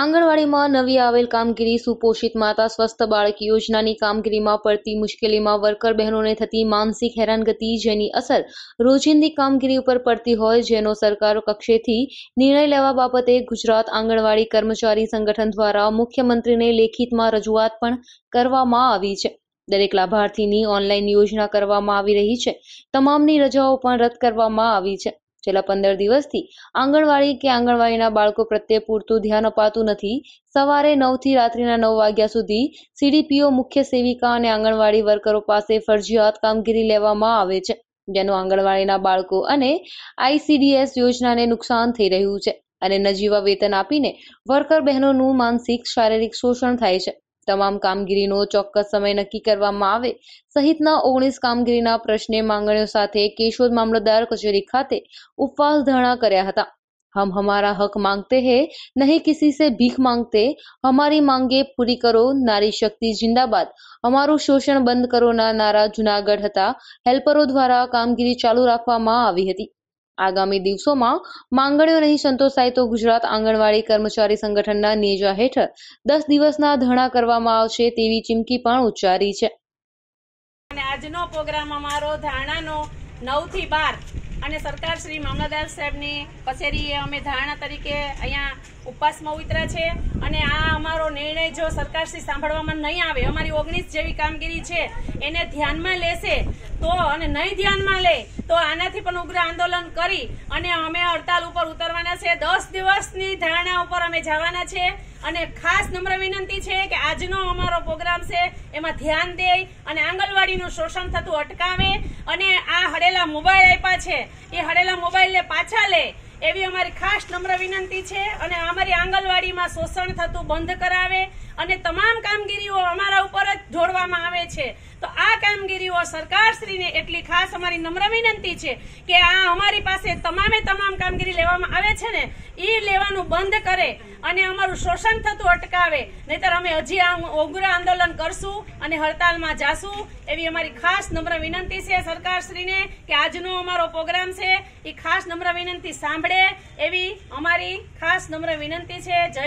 આંગણવાડીમાં નવી આવેલ કામગીરી સુપોષિત માતા સ્વસ્થ બાળક યોજનાની કામગીરીમાં પડતી મુશ્કેલીમાં વર્કર બહેનોને થતી માનસિક હેરાનગતિ જેની અસર રોજિંદી કામગીરી ઉપર પડતી હોય જેનો સરકાર કક્ષેથી નિર્ણય લેવા બાબતે ગુજરાત આંગણવાડી કર્મચારી સંગઠન દ્વારા મુખ્યમંત્રીને લેખિતમાં રજૂઆત પણ કરવામાં આવી છે દરેક લાભાર્થીની ઓનલાઈન યોજના કરવામાં આવી રહી છે તમામની રજાઓ પણ રદ કરવામાં આવી છે છેલ્લા પંદર દિવસથી આંગણવાડી કે આંગણવાડીના બાળકો પ્રત્યે પૂરતું ધ્યાન અપાતું નથી સવારે નવથી રાત્રિના નવ વાગ્યા સુધી સીડીપીઓ મુખ્ય સેવિકા અને આંગણવાડી વર્કરો પાસે ફરજિયાત કામગીરી લેવામાં આવે છે જેનું આંગણવાડીના બાળકો અને આઈસીડીએસ યોજનાને નુકસાન થઈ રહ્યું છે અને નજીવા વેતન આપીને વર્કર બહેનોનું માનસિક શારીરિક શોષણ થાય છે તમામ કામગીરીનો ચોક્કસ સમય નક્કી કરવામાં આવે સહિતના ઓગણીસ કામગીરીના પ્રશ્ને માંગણીઓ સાથે કેશોદ મામલતદાર કચેરી ખાતે ઉપવાસ ધરણા કર્યા હતા हम हमारा हक मांगते हैं नहीं किसी से भीख मांगते हमारी मांगे पूरी करो નારી શક્તિ જિંદાબાદ અમારું શોષણ બંધ કરોના નારા જુનાગઢ હતા હેલ્પરો દ્વારા કામગીરી ચાલુ રાખવામાં આવી હતી આગામી દિવસોમાં માંગણીઓ નહીં સંતોષાય તો ગુજરાત આંગણવાડી કર્મચારી સંગઠનના નેજા હેઠળ દસ દિવસના ધરણા કરવામાં આવશે તેવી ચીમકી પણ ઉચ્ચારી છે અને આજનો પ્રોગ્રામ અમારો ધારણાનો નવ થી બાર અને સરકાર શ્રી મામલતદાર સાહેબની કચેરીએ અમે ધારણા તરીકે અહીંયા ઉપવાસમાં ઉતર્યા છે અને આ અમારો નિર્ણય જો સરકારશ્રી સાંભળવામાં નહીં આવે અમારી ઓગણીસ જેવી કામગીરી છે એને ધ્યાનમાં લેશે તો અને નહીં ધ્યાનમાં લે તો આનાથી પણ ઉગ્ર આંદોલન કરી અને અમે હડતાલ ઉપર ઉતરવાના છે દસ દિવસની ધારણા ઉપર અમે જવાના છે અને ખાસ નમ્ર વિનંતી છે કે આજનો અમારો પ્રોગ્રામ છે એમાં ધ્યાન દે અને આંગણવાડીનું શોષણ થતું અટકાવે અને આ હડેલા મોબાઈલ આપ્યા છે એ હડેલા મોબાઈલને પાછા લે એવી અમારી ખાસ નમ્ર વિનંતી છે અને અમારી આંગણવાડીમાં શોષણ થતું બંધ કરાવે અને તમામ કામગીરીઓ અમારા ઉપર જ જોડવામાં આવે છે તો આ કામગીરીઓ સરકારશ્રીને એટલી ખાસ અમારી નમ્ર વિનંતી છે કે આ અમારી પાસે તમામે તમામ કામગીરી લેવામાં આવે છે ને એ લેવાનું બંધ કરે અને અમારું શોષણ થતું અટકાવે નહીતર અમે હજી આ ઉગ્ર આંદોલન કરશું અને હડતાલમાં જાશું એવી અમારી ખાસ નમ્ર વિનંતી છે સરકારશ્રીને કે આજનો અમારો પ્રોગ્રામ છે એ ખાસ નમ્ર વિનંતી સાંભળે એવી અમારી ખાસ નમ્ર વિનંતી છે જય